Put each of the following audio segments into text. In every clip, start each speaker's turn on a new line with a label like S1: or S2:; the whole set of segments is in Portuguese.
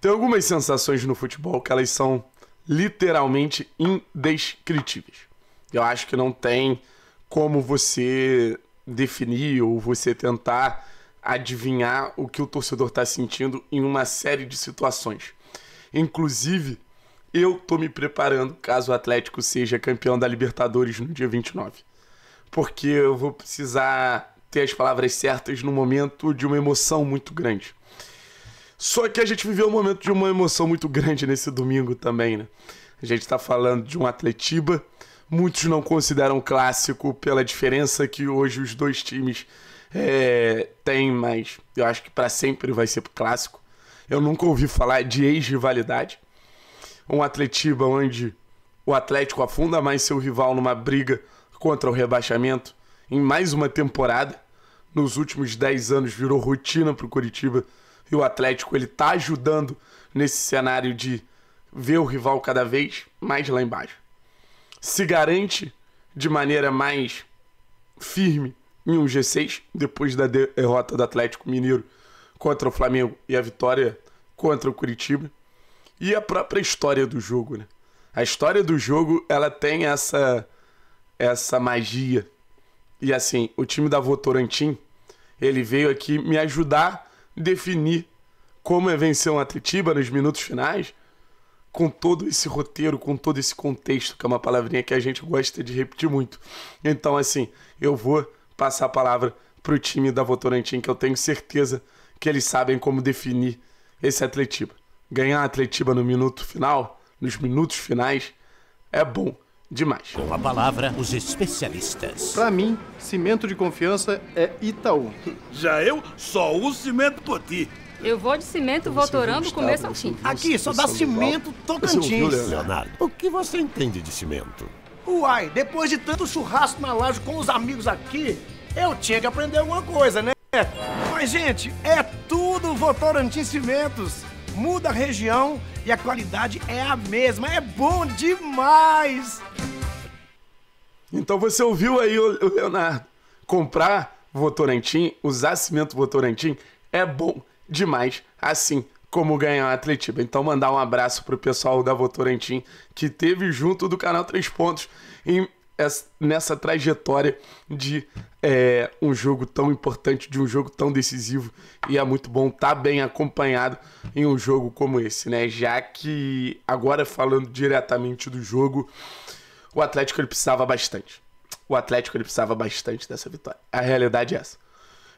S1: Tem algumas sensações no futebol que elas são literalmente indescritíveis. Eu acho que não tem como você definir ou você tentar adivinhar o que o torcedor está sentindo em uma série de situações. Inclusive, eu tô me preparando caso o Atlético seja campeão da Libertadores no dia 29. Porque eu vou precisar ter as palavras certas no momento de uma emoção muito grande. Só que a gente viveu um momento de uma emoção muito grande nesse domingo também, né? A gente está falando de um Atletiba. Muitos não consideram clássico pela diferença que hoje os dois times é, têm, mas eu acho que para sempre vai ser clássico. Eu nunca ouvi falar de ex-rivalidade. Um Atletiba onde o Atlético afunda mais seu rival numa briga contra o rebaixamento em mais uma temporada. Nos últimos 10 anos virou rotina para o Curitiba e o Atlético ele tá ajudando nesse cenário de ver o rival cada vez mais lá embaixo. Se garante de maneira mais firme em um G6 depois da derrota do Atlético Mineiro contra o Flamengo e a vitória contra o Curitiba. E a própria história do jogo, né? A história do jogo, ela tem essa essa magia. E assim, o time da Votorantim, ele veio aqui me ajudar a definir como é vencer um Atletiba nos minutos finais, com todo esse roteiro, com todo esse contexto, que é uma palavrinha que a gente gosta de repetir muito. Então, assim, eu vou passar a palavra para o time da Votorantim, que eu tenho certeza que eles sabem como definir esse Atletiba. Ganhar um Atletiba no minuto final, nos minutos finais, é bom demais. Com a palavra, os especialistas. Para mim, cimento de confiança é Itaú. Já eu só uso cimento ti. Eu vou de cimento Votorão do começo ao fim. Aqui, só dá cimento Tocantins. Leonardo, o que você entende de cimento? Uai, depois de tanto churrasco na laje com os amigos aqui, eu tinha que aprender alguma coisa, né? Mas, gente, é tudo Votorantim Cimentos. Muda a região e a qualidade é a mesma. É bom demais! Então você ouviu aí, Leonardo? Comprar Votorantim, usar cimento Votorantim é bom demais, assim como ganhar o Atletiba. Então, mandar um abraço pro pessoal da Votorantim que teve junto do canal Três Pontos em, nessa trajetória de é, um jogo tão importante, de um jogo tão decisivo. E é muito bom estar tá bem acompanhado em um jogo como esse, né? Já que, agora falando diretamente do jogo, o Atlético ele precisava bastante. O Atlético ele precisava bastante dessa vitória. A realidade é essa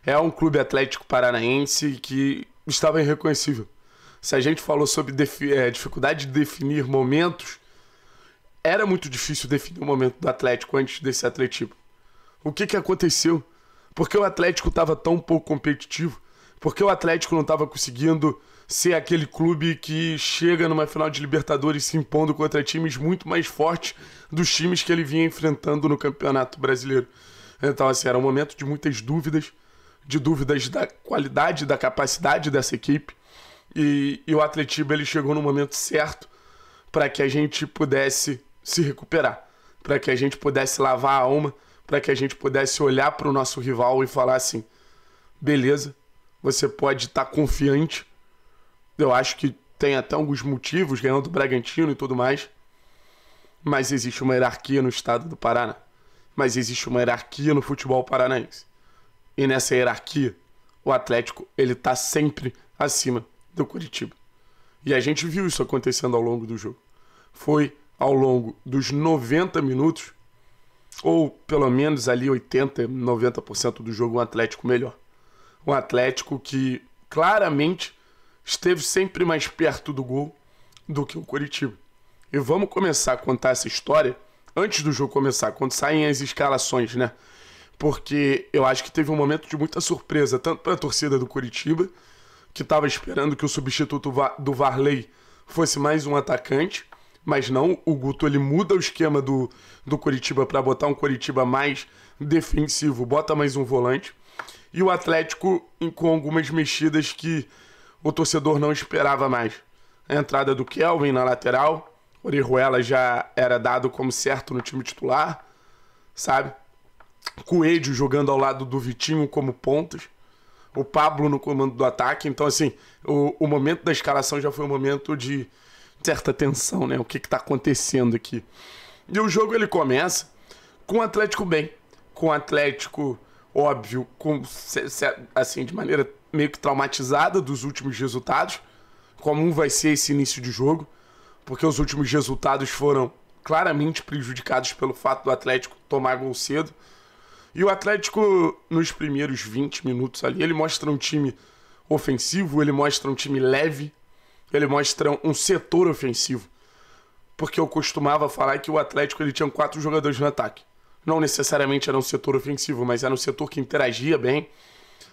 S1: é um clube atlético paranaense que estava irreconhecível. Se a gente falou sobre é, dificuldade de definir momentos, era muito difícil definir o momento do Atlético antes desse atletismo. O que, que aconteceu? Porque o Atlético estava tão pouco competitivo? Porque o Atlético não estava conseguindo ser aquele clube que chega numa final de Libertadores se impondo contra times muito mais fortes dos times que ele vinha enfrentando no Campeonato Brasileiro. Então, assim, era um momento de muitas dúvidas, de dúvidas da qualidade, da capacidade dessa equipe. E, e o Atletiba ele chegou no momento certo para que a gente pudesse se recuperar, para que a gente pudesse lavar a alma, para que a gente pudesse olhar para o nosso rival e falar assim: beleza, você pode estar tá confiante. Eu acho que tem até alguns motivos, ganhando o Bragantino e tudo mais. Mas existe uma hierarquia no estado do Paraná. Mas existe uma hierarquia no futebol paranaense. E nessa hierarquia, o Atlético ele tá sempre acima do Curitiba. E a gente viu isso acontecendo ao longo do jogo. Foi ao longo dos 90 minutos, ou pelo menos ali 80, 90% do jogo, um Atlético melhor. Um Atlético que claramente esteve sempre mais perto do gol do que o Curitiba. E vamos começar a contar essa história antes do jogo começar, quando saem as escalações, né? porque eu acho que teve um momento de muita surpresa, tanto para a torcida do Curitiba, que estava esperando que o substituto do Varley fosse mais um atacante, mas não, o Guto ele muda o esquema do, do Curitiba para botar um Curitiba mais defensivo, bota mais um volante. E o Atlético com algumas mexidas que o torcedor não esperava mais. A entrada do Kelvin na lateral, Orihuela já era dado como certo no time titular, sabe? Coelho jogando ao lado do Vitinho como pontos, o Pablo no comando do ataque. Então, assim, o, o momento da escalação já foi um momento de certa tensão, né? O que está acontecendo aqui? E o jogo ele começa com o Atlético bem, com o Atlético, óbvio, com assim, de maneira meio que traumatizada dos últimos resultados. Como vai ser esse início de jogo? Porque os últimos resultados foram claramente prejudicados pelo fato do Atlético tomar gol cedo. E o Atlético, nos primeiros 20 minutos ali, ele mostra um time ofensivo, ele mostra um time leve, ele mostra um setor ofensivo. Porque eu costumava falar que o Atlético ele tinha quatro jogadores no ataque. Não necessariamente era um setor ofensivo, mas era um setor que interagia bem.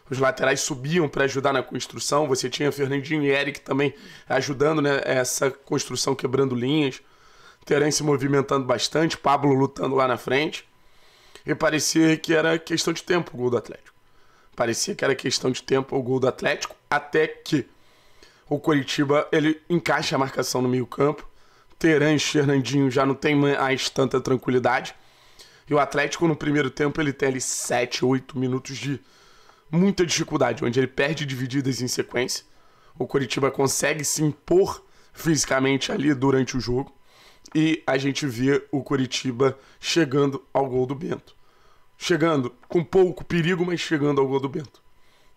S1: Os laterais subiam para ajudar na construção. Você tinha Fernandinho e Eric também ajudando né, essa construção, quebrando linhas. Terence movimentando bastante, Pablo lutando lá na frente. E parecia que era questão de tempo o gol do Atlético. Parecia que era questão de tempo o gol do Atlético, até que o Coritiba ele encaixa a marcação no meio-campo. Teran e Fernandinho já não tem mais tanta tranquilidade. E o Atlético, no primeiro tempo, ele tem ali 7, 8 minutos de muita dificuldade, onde ele perde divididas em sequência. O Coritiba consegue se impor fisicamente ali durante o jogo. E a gente vê o Coritiba chegando ao gol do Bento chegando com pouco perigo, mas chegando ao gol do Bento.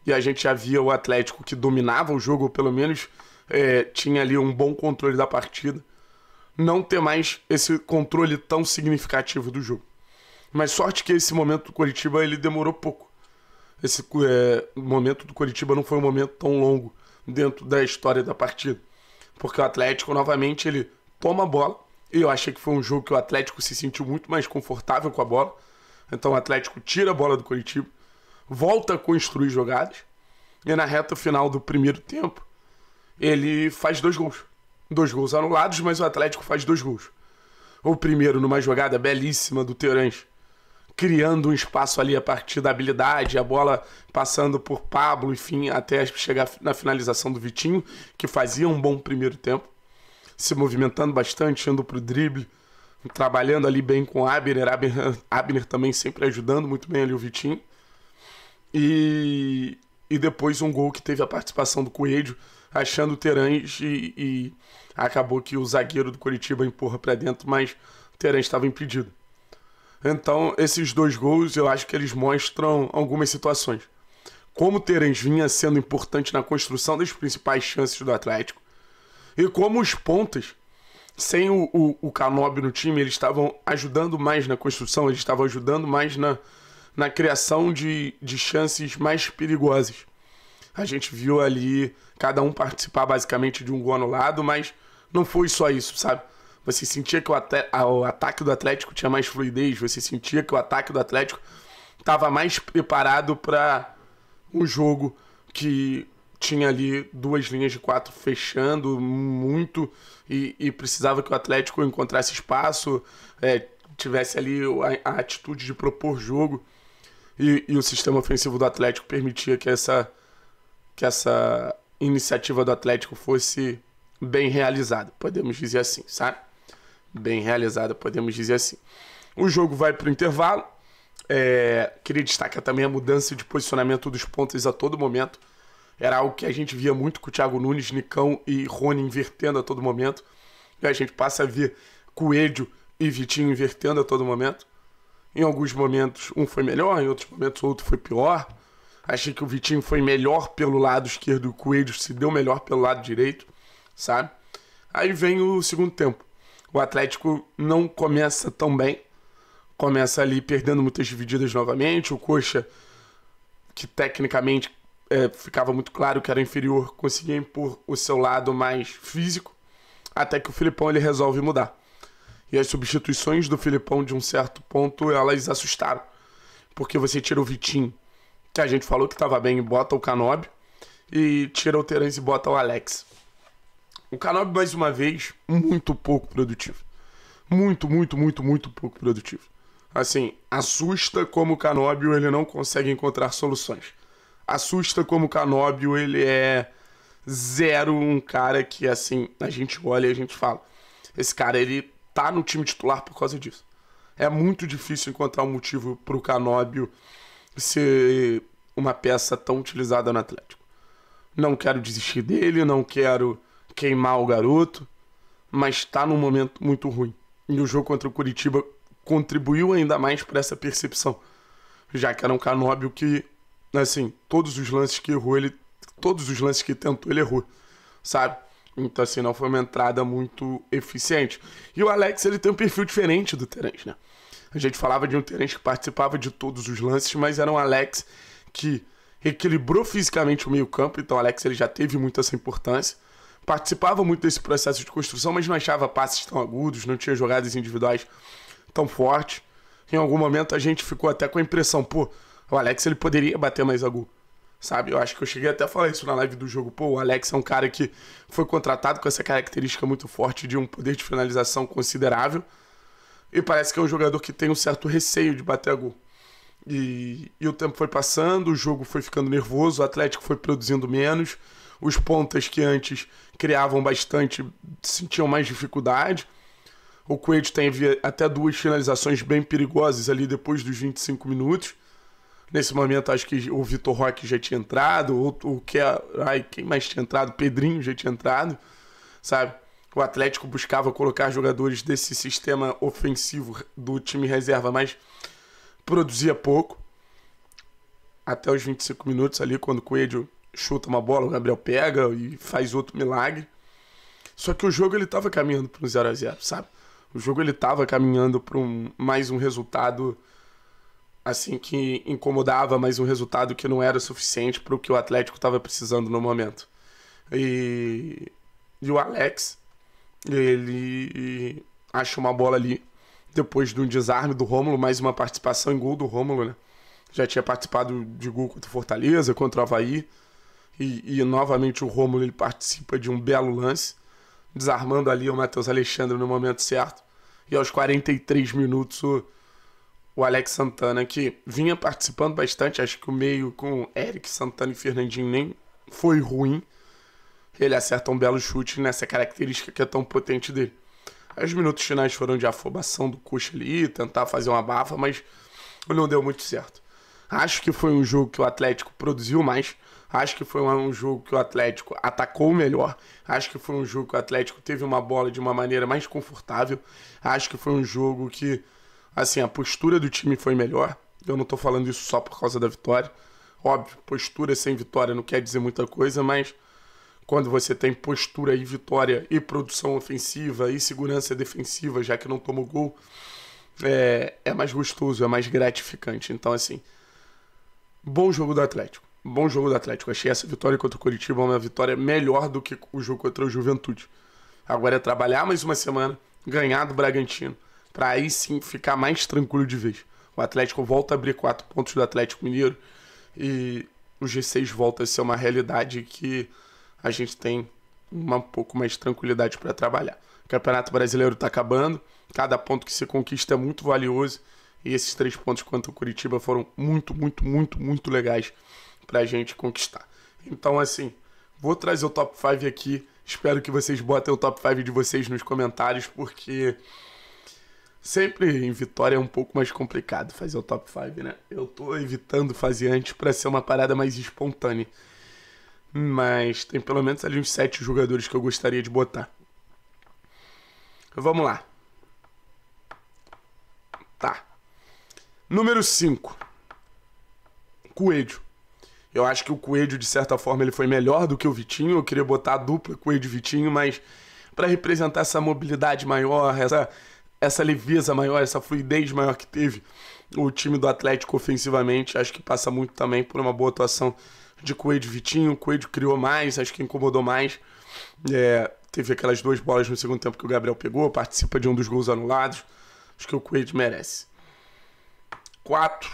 S1: E a gente já via o Atlético que dominava o jogo, ou pelo menos é, tinha ali um bom controle da partida, não ter mais esse controle tão significativo do jogo. Mas sorte que esse momento do Coritiba ele demorou pouco. Esse é, momento do Coritiba não foi um momento tão longo dentro da história da partida. Porque o Atlético, novamente, ele toma a bola. E eu achei que foi um jogo que o Atlético se sentiu muito mais confortável com a bola então o Atlético tira a bola do Curitiba, volta a construir jogadas e na reta final do primeiro tempo ele faz dois gols. Dois gols anulados, mas o Atlético faz dois gols. O primeiro numa jogada belíssima do Teorans criando um espaço ali a partir da habilidade, a bola passando por Pablo, enfim, até chegar na finalização do Vitinho, que fazia um bom primeiro tempo, se movimentando bastante, indo para o drible, trabalhando ali bem com Abner, Abner, Abner também sempre ajudando muito bem ali o Vitinho. E, e depois um gol que teve a participação do Coelho, achando o Terãs e, e acabou que o zagueiro do Curitiba empurra para dentro, mas o Terãs estava impedido. Então, esses dois gols, eu acho que eles mostram algumas situações. Como o Terens vinha sendo importante na construção das principais chances do Atlético e como os pontas sem o, o, o Canob no time, eles estavam ajudando mais na construção, eles estavam ajudando mais na, na criação de, de chances mais perigosas. A gente viu ali cada um participar basicamente de um gol anulado, mas não foi só isso, sabe? Você sentia que o, o ataque do Atlético tinha mais fluidez, você sentia que o ataque do Atlético estava mais preparado para um jogo que tinha ali duas linhas de quatro fechando muito e, e precisava que o Atlético encontrasse espaço, é, tivesse ali a, a, atitude de propor jogo. E, e o sistema ofensivo do Atlético permitia que essa, que essa iniciativa do Atlético fosse bem realizada, podemos dizer assim, sabe? Bem realizada, podemos dizer assim. O jogo vai para o intervalo. É, queria destacar também a mudança de posicionamento dos pontos a todo momento era algo que a gente via muito com o Thiago Nunes, Nicão e Rony invertendo a todo momento. E a gente passa a ver Coelho e Vitinho invertendo a todo momento. Em alguns momentos um foi melhor, em outros momentos o outro foi pior. Achei que o Vitinho foi melhor pelo lado esquerdo e o Coelho se deu melhor pelo lado direito, sabe? Aí vem o segundo tempo. O Atlético não começa tão bem. Começa ali perdendo muitas divididas novamente. O Coxa, que tecnicamente é, ficava muito claro que era inferior, conseguia impor o seu lado mais físico, até que o Filipão ele resolve mudar. E as substituições do Filipão, de um certo ponto, elas assustaram. Porque você tira o Vitinho, que a gente falou que estava bem, e bota o Canob, e tira o Terence e bota o Alex. O Canob, mais uma vez, muito pouco produtivo. Muito, muito, muito, muito pouco produtivo. Assim, assusta como o Canobio ele não consegue encontrar soluções assusta como Canóbio, ele é zero um cara que, assim, a gente olha e a gente fala. Esse cara, ele tá no time titular por causa disso. É muito difícil encontrar um motivo pro Canóbio ser uma peça tão utilizada no Atlético. Não quero desistir dele, não quero queimar o garoto, mas tá num momento muito ruim. E o jogo contra o Curitiba contribuiu ainda mais para essa percepção, já que era um Canóbio que assim, todos os lances que errou, ele. Todos os lances que tentou, ele errou. Sabe? Então, assim, não foi uma entrada muito eficiente. E o Alex, ele tem um perfil diferente do Terence, né? A gente falava de um Terence que participava de todos os lances, mas era um Alex que equilibrou fisicamente o meio-campo. Então, o Alex ele já teve muito essa importância. Participava muito desse processo de construção, mas não achava passes tão agudos, não tinha jogadas individuais tão fortes. Em algum momento a gente ficou até com a impressão, pô, o Alex ele poderia bater mais a gol. Sabe? Eu acho que eu cheguei até a falar isso na live do jogo. Pô, o Alex é um cara que foi contratado com essa característica muito forte de um poder de finalização considerável. E parece que é um jogador que tem um certo receio de bater a gol. E, e o tempo foi passando, o jogo foi ficando nervoso, o Atlético foi produzindo menos, os pontas que antes criavam bastante sentiam mais dificuldade. O Coelho teve até duas finalizações bem perigosas ali depois dos 25 minutos. Nesse momento, acho que o Vitor Roque já tinha entrado, o, o que é, ai, quem mais tinha entrado? Pedrinho já tinha entrado, sabe? O Atlético buscava colocar jogadores desse sistema ofensivo do time reserva, mas produzia pouco. Até os 25 minutos ali, quando o Coelho chuta uma bola, o Gabriel pega e faz outro milagre. Só que o jogo ele tava caminhando para um 0 a 0, sabe? O jogo ele tava caminhando para um mais um resultado assim que incomodava, mas um resultado que não era suficiente para o que o Atlético estava precisando no momento. E, e o Alex, ele acha uma bola ali depois de um desarme do Rômulo, mais uma participação em gol do Rômulo, né? Já tinha participado de gol contra o Fortaleza, contra o Havaí. E, e novamente o Rômulo ele participa de um belo lance, desarmando ali o Matheus Alexandre no momento certo. E aos 43 minutos o o Alex Santana, que vinha participando bastante, acho que o meio com Eric Santana e Fernandinho nem foi ruim. Ele acerta um belo chute nessa característica que é tão potente dele. Os minutos finais foram de afobação do Cuxa ali, tentar fazer uma bafa, mas não deu muito certo. Acho que foi um jogo que o Atlético produziu mais. Acho que foi um jogo que o Atlético atacou melhor. Acho que foi um jogo que o Atlético teve uma bola de uma maneira mais confortável. Acho que foi um jogo que Assim, a postura do time foi melhor. Eu não tô falando isso só por causa da vitória. Óbvio, postura sem vitória não quer dizer muita coisa, mas quando você tem postura e vitória e produção ofensiva e segurança defensiva, já que não tomou gol, é, é mais gostoso, é mais gratificante. Então, assim, bom jogo do Atlético. Bom jogo do Atlético. Achei essa vitória contra o Curitiba uma vitória melhor do que o jogo contra o Juventude. Agora é trabalhar mais uma semana, ganhar do Bragantino para aí sim ficar mais tranquilo de vez. O Atlético volta a abrir quatro pontos do Atlético Mineiro e o G6 volta a ser uma realidade que a gente tem um pouco mais de tranquilidade para trabalhar. O Campeonato Brasileiro está acabando, cada ponto que se conquista é muito valioso e esses três pontos contra o Curitiba foram muito, muito, muito, muito legais para a gente conquistar. Então, assim, vou trazer o top 5 aqui. Espero que vocês botem o top 5 de vocês nos comentários, porque Sempre em Vitória é um pouco mais complicado fazer o top 5, né? Eu tô evitando fazer antes para ser uma parada mais espontânea. Mas tem pelo menos ali uns sete jogadores que eu gostaria de botar. Vamos lá. Tá. Número 5. Coelho. Eu acho que o Coelho, de certa forma, ele foi melhor do que o Vitinho. Eu queria botar a dupla Coelho e Vitinho, mas para representar essa mobilidade maior, essa essa leveza maior, essa fluidez maior que teve o time do Atlético ofensivamente. Acho que passa muito também por uma boa atuação de Coelho e Vitinho. O Coelho criou mais, acho que incomodou mais. É, teve aquelas duas bolas no segundo tempo que o Gabriel pegou, participa de um dos gols anulados. Acho que o Coelho merece. Quatro.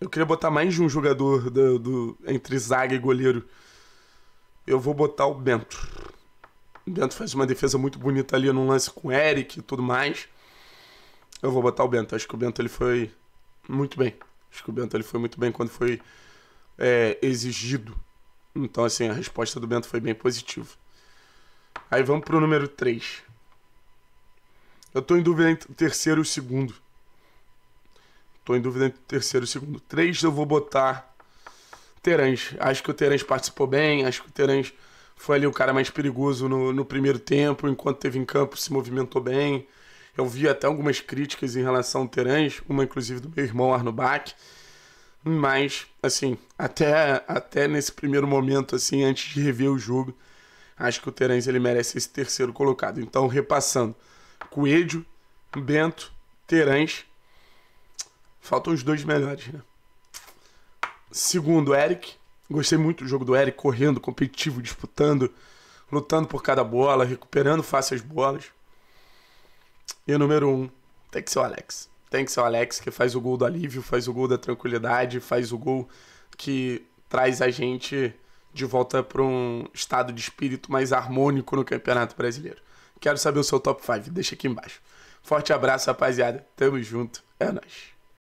S1: Eu queria botar mais de um jogador do, do entre zaga e goleiro. Eu vou botar o Bento. Bento faz uma defesa muito bonita ali no lance com o Eric e tudo mais. Eu vou botar o Bento. Acho que o Bento ele foi muito bem. Acho que o Bento ele foi muito bem quando foi é, exigido. Então, assim, a resposta do Bento foi bem positiva. Aí vamos pro número 3. Eu tô em dúvida entre o terceiro e o segundo. Tô em dúvida entre o terceiro e o segundo. 3 eu vou botar Terãs. Acho que o Terãs participou bem. Acho que o Terãs... Terence foi ali o cara mais perigoso no, no primeiro tempo, enquanto teve em campo se movimentou bem. Eu vi até algumas críticas em relação ao Terãs, uma inclusive do meu irmão Arno Bach. Mas, assim, até, até nesse primeiro momento, assim, antes de rever o jogo, acho que o Terãs ele merece esse terceiro colocado. Então, repassando: Coelho, Bento, Terãs. Faltam os dois melhores, né? Segundo, Eric. Gostei muito do jogo do Eric, correndo, competitivo, disputando, lutando por cada bola, recuperando as bolas. E o número um, tem que ser o Alex. Tem que ser o Alex que faz o gol do alívio, faz o gol da tranquilidade, faz o gol que traz a gente de volta para um estado de espírito mais harmônico no Campeonato Brasileiro. Quero saber o seu top 5, deixa aqui embaixo. Forte abraço, rapaziada. Tamo junto. É nóis.